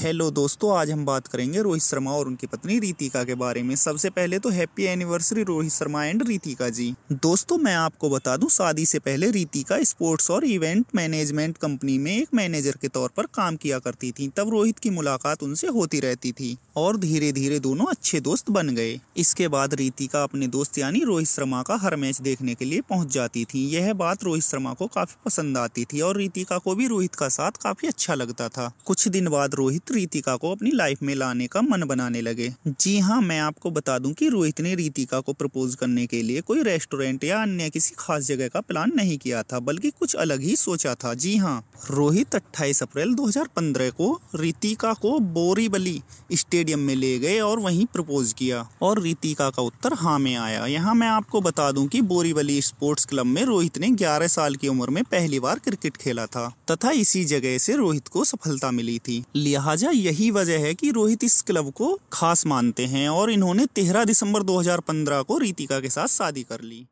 hello दोस्तों आज हम बात करेंगे रोहित शर्मा और उनकी पत्नी रीतिका के बारे में सबसे पहले तो happy anniversary Rohit Sharma and Ritika ji दोस्तों मैं आपको बता दूं शादी से पहले रीतिका स्पोर्ट्स और इवेंट मैनेजमेंट कंपनी में एक मैनेजर के तौर पर काम किया करती थी तब रोहित की मुलाकात उनसे होती रहती थी और धीरे धीरे दोनों अच्छे दोस्त बन गए इसके बाद रीतिका अपने दोस्त यानी रोहित शर्मा का हर मैच देखने के लिए पहुँच जाती थी यह बात रोहित शर्मा को काफी पसंद आती थी और रीतिका को भी रोहित का साथ काफी अच्छा लगता था कुछ दिन बाद रोहित रीतिका को अपनी लाइफ में लाने का मन बनाने लगे जी हाँ मैं आपको बता दूं कि रोहित ने रीतिका को प्रपोज करने के लिए कोई रेस्टोरेंट या अन्य किसी खास जगह का प्लान नहीं किया था बल्कि कुछ अलग ही सोचा था जी हाँ रोहित 28 अप्रैल 2015 को रीतिका को बोरीबली स्टेडियम में ले गए और वहीं प्रपोज किया और रीतिका का उत्तर हाँ में आया यहाँ मैं आपको बता दूं कि बोरीवली स्पोर्ट्स क्लब में रोहित ने 11 साल की उम्र में पहली बार क्रिकेट खेला था तथा इसी जगह से रोहित को सफलता मिली थी लिहाजा लिहाजा यही वजह है कि रोहित इस क्लब को खास मानते हैं और इन्होंने तेरह दिसंबर 2015 को रीतिका के साथ शादी कर ली